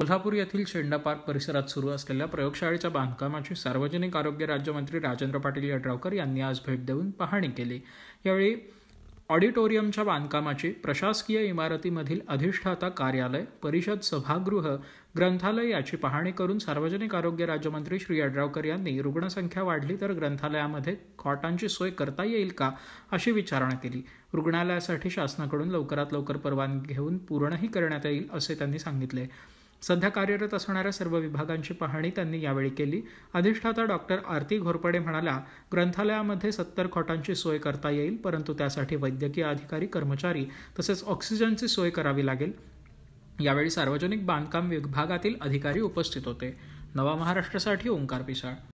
कोल्हापूर येथील शेंडा पार्क परिसरात सुरू असलेल्या प्रयोगशाळेच्या बांधकामाची सार्वजनिक आरोग्य राज्यमंत्री राजेंद्र पाटील यड्रावकर यांनी आज भेट देऊन पाहणी केली यावेळी ऑडिटोरियमच्या बांधकामाची प्रशासकीय इमारतीमधील अधिष्ठाता कार्यालय परिषद सभागृह ग्रंथालय याची पाहणी करून सार्वजनिक आरोग्य राज्यमंत्री श्री यड्रावकर यांनी रुग्णसंख्या वाढली तर ग्रंथालयामध्ये कॉटांची सोय करता येईल का अशी विचारणा केली रुग्णालयासाठी शासनाकडून लवकरात लवकर परवानगी घेऊन पूर्णही करण्यात येईल असे त्यांनी सांगितले सध्या कार्यरत असणाऱ्या सर्व विभागांची पाहणी त्यांनी यावेळी केली अधिष्ठाता डॉक्टर आरती घोरपडे म्हणाला ग्रंथालयामध्ये सत्तर खोटांची सोय करता येईल परंतु त्यासाठी वैद्यकीय अधिकारी कर्मचारी तसेच ऑक्सिजनची सोय करावी लागेल यावेळी सार्वजनिक बांधकाम विभागातील अधिकारी उपस्थित होते नवा महाराष्ट्रासाठी ओंकार पिसाळ